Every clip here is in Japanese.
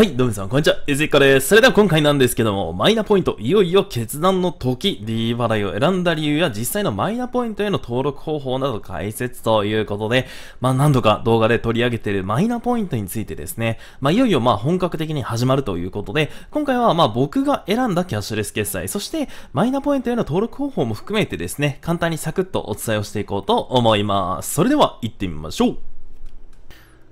はい、どうもさん、こんにちは。えずいかです。それでは今回なんですけども、マイナポイント、いよいよ決断の時、D 払いを選んだ理由や実際のマイナポイントへの登録方法など解説ということで、まあ何度か動画で取り上げているマイナポイントについてですね、まあいよいよまあ本格的に始まるということで、今回はまあ僕が選んだキャッシュレス決済、そしてマイナポイントへの登録方法も含めてですね、簡単にサクッとお伝えをしていこうと思います。それでは行ってみましょう。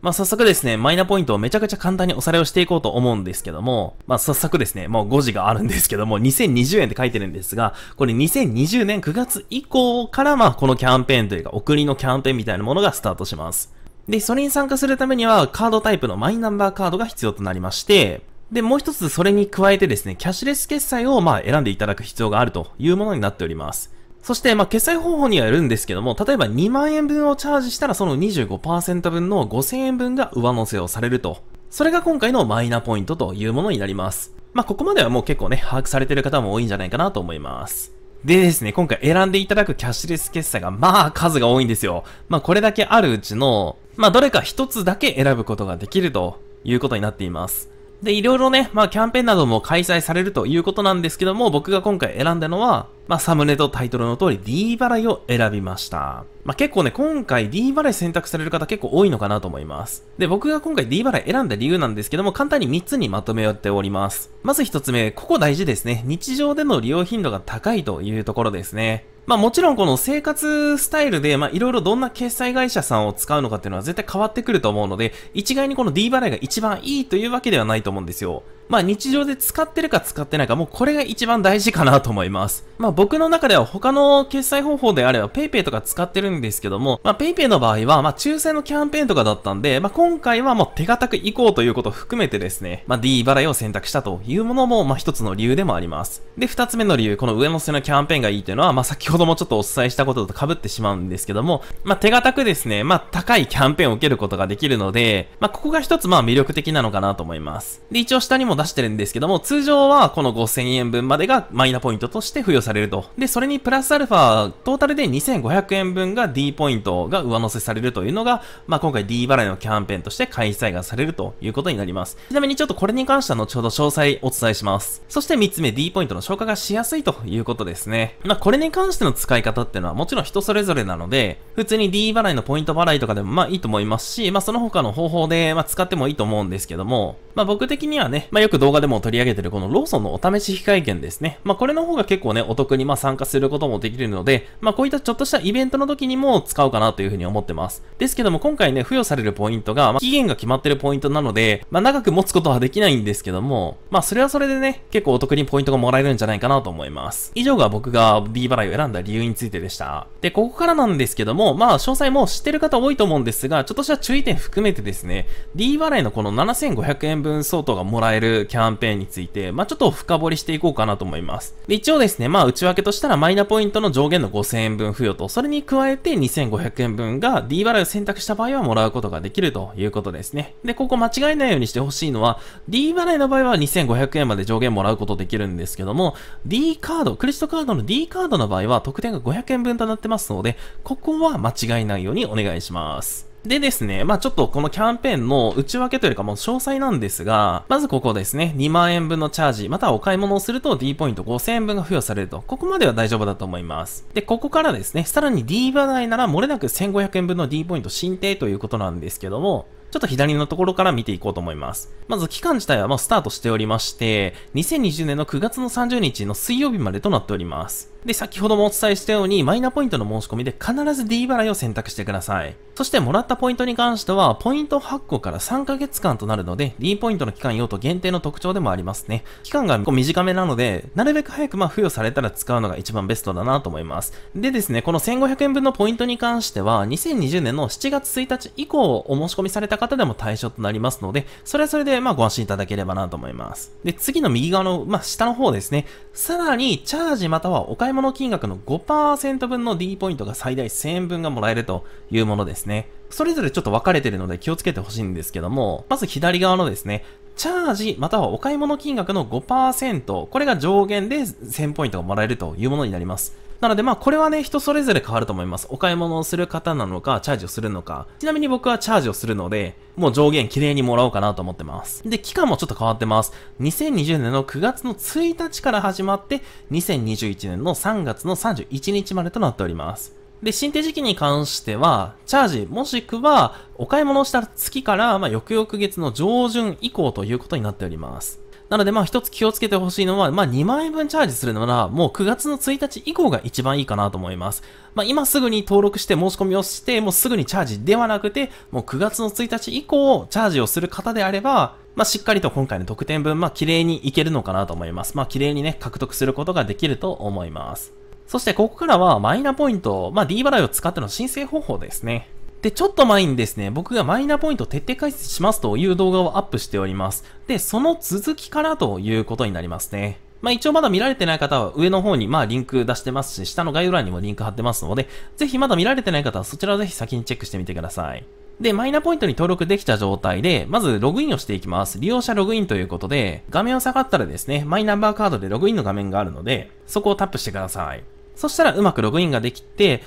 まあ、早速ですね、マイナポイントをめちゃくちゃ簡単におされをしていこうと思うんですけども、まあ、早速ですね、もう5時があるんですけども、2020円って書いてるんですが、これ2020年9月以降から、まあ、このキャンペーンというか、お国のキャンペーンみたいなものがスタートします。で、それに参加するためには、カードタイプのマイナンバーカードが必要となりまして、で、もう一つそれに加えてですね、キャッシュレス決済をまあ選んでいただく必要があるというものになっております。そして、まあ、決済方法にはよるんですけども、例えば2万円分をチャージしたらその25%分の5000円分が上乗せをされると。それが今回のマイナポイントというものになります。まあ、ここまではもう結構ね、把握されてる方も多いんじゃないかなと思います。でですね、今回選んでいただくキャッシュレス決済がまあ数が多いんですよ。まあこれだけあるうちの、まあどれか一つだけ選ぶことができるということになっています。で、いろいろね、まあキャンペーンなども開催されるということなんですけども、僕が今回選んだのは、まあ、サムネとタイトルの通り D 払いを選びました。まあ、結構ね、今回 D 払い選択される方結構多いのかなと思います。で、僕が今回 D 払い選んだ理由なんですけども、簡単に3つにまとめっております。まず1つ目、ここ大事ですね。日常での利用頻度が高いというところですね。まあもちろんこの生活スタイルで、まあいろいろどんな決済会社さんを使うのかっていうのは絶対変わってくると思うので、一概にこの D 払いが一番いいというわけではないと思うんですよ。まあ日常で使ってるか使ってないか、もうこれが一番大事かなと思います。まあ僕の中では他の決済方法であれば PayPay とか使ってるんですけども、まあ PayPay の場合は、まあ抽選のキャンペーンとかだったんで、まあ今回はもう手堅く行こうということを含めてですね、まあ D 払いを選択したというものも、まあ一つの理由でもあります。で、二つ目の理由、この上乗せのキャンペーンがいいというのは、まあ先ほどもちょっとお伝えしたことと被ってしまうんですけども、まあ手堅くですね、まあ高いキャンペーンを受けることができるので、まあここが一つまあ魅力的なのかなと思います。で、一応下にも出してるんですけども、通常はこの5000円分までがマイナポイントとして付与されると。で、それにプラスアルファ、トータルで2500円分が D ポイントが上乗せされるというのが、まあ、今回 D 払いのキャンペーンとして開催がされるということになります。ちなみにちょっとこれに関しては後ほど詳細お伝えします。そして3つ目、D ポイントの消化がしやすいということですね。まあ、これに関しての使い方っていうのはもちろん人それぞれなので、普通に D 払いのポイント払いとかでもまあいいと思いますし、まあ、その他の方法で、ま使ってもいいと思うんですけども、まあ、僕的にはね、まあく動画でも取り上げてるこのローソンのお試し非会見ですね。まあ、これの方が結構ね、お得にま参加することもできるので、まあ、こういったちょっとしたイベントの時にも使うかなというふうに思ってます。ですけども、今回ね、付与されるポイントが、まあ、期限が決まってるポイントなので、まあ、長く持つことはできないんですけども、まあ、それはそれでね、結構お得にポイントがもらえるんじゃないかなと思います。以上が僕が D 払いを選んだ理由についてでした。で、ここからなんですけども、まあ、詳細も知ってる方多いと思うんですが、ちょっとした注意点含めてですね、D 払いのこの7500円分相当がもらえるキャンペーンについて、まあ、ちょっと深掘りしていこうかなと思います。で、一応ですね、まあ、内訳としたらマイナポイントの上限の5000円分付与と、それに加えて2500円分が D 払いを選択した場合はもらうことができるということですね。で、ここ間違えないようにしてほしいのは、D 払いの場合は2500円まで上限もらうことできるんですけども、D カード、クレジットカードの D カードの場合は特典が500円分となってますので、ここは間違いないようにお願いします。でですね、まあちょっとこのキャンペーンの内訳というかもう詳細なんですが、まずここですね、2万円分のチャージ、またはお買い物をすると D ポイント5000円分が付与されると、ここまでは大丈夫だと思います。で、ここからですね、さらに D 払いなら漏れなく1500円分の D ポイント申請ということなんですけども、ちょっと左のところから見ていこうと思います。まず期間自体はもうスタートしておりまして、2020年の9月の30日の水曜日までとなっております。で、先ほどもお伝えしたように、マイナポイントの申し込みで必ず D 払いを選択してください。そして、もらったポイントに関しては、ポイント発行から3ヶ月間となるので、D ポイントの期間用途限定の特徴でもありますね。期間が短めなので、なるべく早くま付与されたら使うのが一番ベストだなと思います。でですね、この1500円分のポイントに関しては、2020年の7月1日以降お申し込みされた方でも対象となりますので、それはそれでまあご安心いただければなと思います。で、次の右側の、まあ、下の方ですね。さらに、チャージまたはお買い物金額の5%分の D ポイントが最大1000円分がもらえるというものですね。それぞれちょっと分かれてるので気をつけてほしいんですけども、まず左側のですね、チャージまたはお買い物金額の5%、これが上限で1000ポイントがもらえるというものになります。なのでまあこれはね人それぞれ変わると思います。お買い物をする方なのか、チャージをするのか。ちなみに僕はチャージをするので、もう上限綺麗にもらおうかなと思ってます。で、期間もちょっと変わってます。2020年の9月の1日から始まって、2021年の3月の31日までとなっております。で、新定時期に関しては、チャージ、もしくは、お買い物した月から、まあ、翌々月の上旬以降ということになっております。なので、まあ、一つ気をつけてほしいのは、まあ、2万円分チャージするなら、もう9月の1日以降が一番いいかなと思います。まあ、今すぐに登録して申し込みをして、もうすぐにチャージではなくて、もう9月の1日以降、チャージをする方であれば、まあ、しっかりと今回の得点分、まあ、綺麗にいけるのかなと思います。まあ、綺麗にね、獲得することができると思います。そしてここからはマイナポイント、まあ、D 払いを使っての申請方法ですね。で、ちょっと前にですね、僕がマイナポイント徹底解説しますという動画をアップしております。で、その続きからということになりますね。まあ一応まだ見られてない方は上の方にまあリンク出してますし、下の概要欄にもリンク貼ってますので、ぜひまだ見られてない方はそちらをぜひ先にチェックしてみてください。で、マイナポイントに登録できた状態で、まずログインをしていきます。利用者ログインということで、画面を下がったらですね、マイナンバーカードでログインの画面があるので、そこをタップしてください。そしたらうまくログインができて、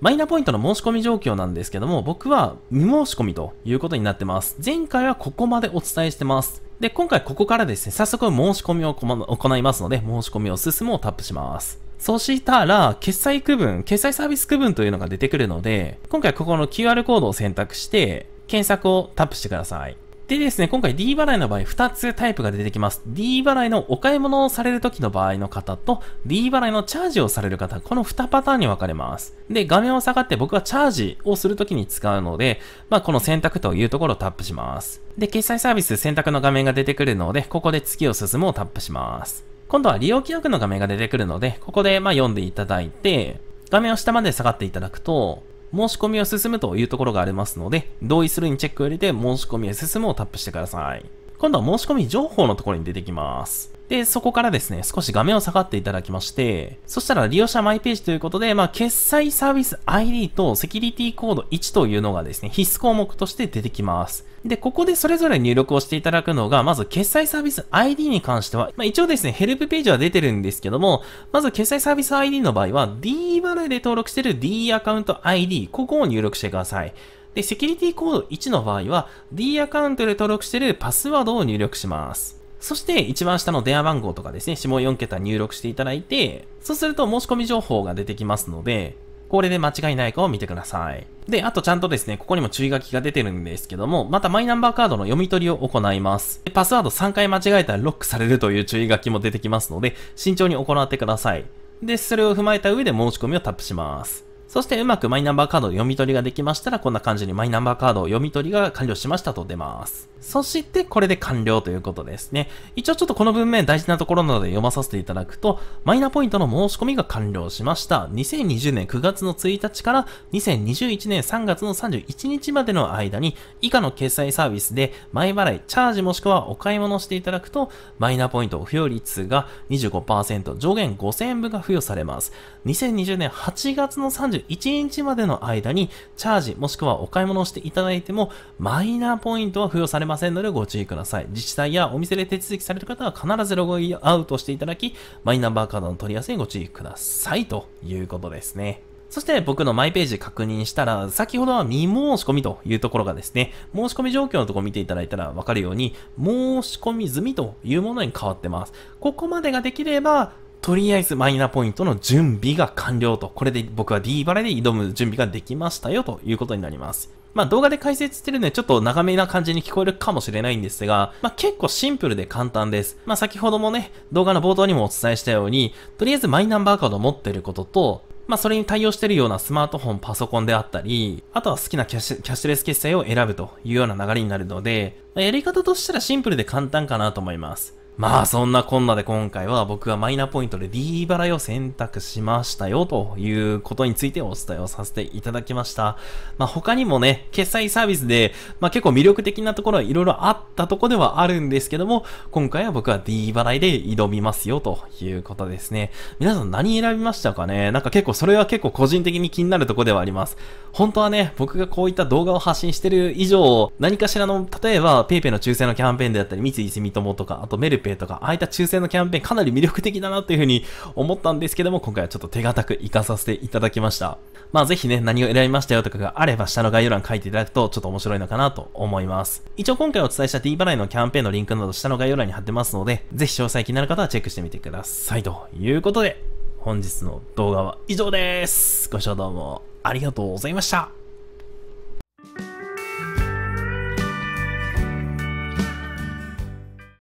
マイナポイントの申し込み状況なんですけども、僕は未申し込みということになってます。前回はここまでお伝えしてます。で、今回ここからですね、早速申し込みを行いますので、申し込みを進むをタップします。そしたら、決済区分、決済サービス区分というのが出てくるので、今回ここの QR コードを選択して、検索をタップしてください。でですね、今回 D 払いの場合2つタイプが出てきます。D 払いのお買い物をされる時の場合の方と D 払いのチャージをされる方、この2パターンに分かれます。で、画面を下がって僕はチャージをする時に使うので、まあ、この選択というところをタップします。で、決済サービス選択の画面が出てくるので、ここで月を進むをタップします。今度は利用規約の画面が出てくるので、ここでま読んでいただいて、画面を下まで下がっていただくと、申し込みを進むというところがありますので、同意するにチェックを入れて申し込みへ進むをタップしてください。今度は申し込み情報のところに出てきます。で、そこからですね、少し画面を下がっていただきまして、そしたら利用者マイページということで、まあ、決済サービス ID とセキュリティコード1というのがですね、必須項目として出てきます。で、ここでそれぞれ入力をしていただくのが、まず決済サービス ID に関しては、まあ、一応ですね、ヘルプページは出てるんですけども、まず決済サービス ID の場合は、D 払いで登録してる D アカウント ID、ここを入力してください。で、セキュリティコード1の場合は、D アカウントで登録してるパスワードを入力します。そして一番下の電話番号とかですね、下4桁入力していただいて、そうすると申し込み情報が出てきますので、これで間違いないかを見てください。で、あとちゃんとですね、ここにも注意書きが出てるんですけども、またマイナンバーカードの読み取りを行います。パスワード3回間違えたらロックされるという注意書きも出てきますので、慎重に行ってください。で、それを踏まえた上で申し込みをタップします。そしてうまくマイナンバーカード読み取りができましたら、こんな感じにマイナンバーカード読み取りが完了しましたと出ます。そして、これで完了ということですね。一応ちょっとこの文面大事なところなので読まさせていただくと、マイナポイントの申し込みが完了しました。2020年9月の1日から2021年3月の31日までの間に、以下の決済サービスで前払い、チャージもしくはお買い物していただくと、マイナポイント付与率が25%、上限5000円分が付与されます。2020年8月の31 31日までの間にチャージもしくはお買い物をしていただいてもマイナポイントは付与されませんのでご注意ください。自治体やお店で手続きされる方は必ずログインアウトしていただき、マイナンバーカードの取り合わせにご注意くださいということですね。そして僕のマイページ確認したら、先ほどは未申し込みというところがですね、申し込み状況のところ見ていただいたらわかるように、申し込み済みというものに変わってます。ここまでができれば、とりあえずマイナポイントの準備が完了と、これで僕は D バレで挑む準備ができましたよということになります。まあ動画で解説してるんでちょっと長めな感じに聞こえるかもしれないんですが、まあ結構シンプルで簡単です。まあ先ほどもね、動画の冒頭にもお伝えしたように、とりあえずマイナンバーカードを持ってることと、まあそれに対応してるようなスマートフォン、パソコンであったり、あとは好きなキャッシュレス決済を選ぶというような流れになるので、やり方としたらシンプルで簡単かなと思います。まあそんなこんなで今回は僕はマイナポイントで D 払いを選択しましたよということについてお伝えをさせていただきました。まあ他にもね、決済サービスで、まあ結構魅力的なところはいろいろあったとこではあるんですけども、今回は僕は D 払いで挑みますよということですね。皆さん何選びましたかねなんか結構それは結構個人的に気になるとこではあります。本当はね、僕がこういった動画を発信してる以上、何かしらの、例えば PayPay の抽選のキャンペーンであったり、三井住友とか、あとメルペイとか、ああいった抽選のキャンペーンかなり魅力的だなというふうに思ったんですけども、今回はちょっと手堅く活かさせていただきました。まあぜひね、何を選びましたよとかがあれば、下の概要欄書いていただくとちょっと面白いのかなと思います。一応今回お伝えした D 払いのキャンペーンのリンクなど下の概要欄に貼ってますので、ぜひ詳細気になる方はチェックしてみてください。ということで、本日の動画は以上です。ご視聴どうもありがとうございました。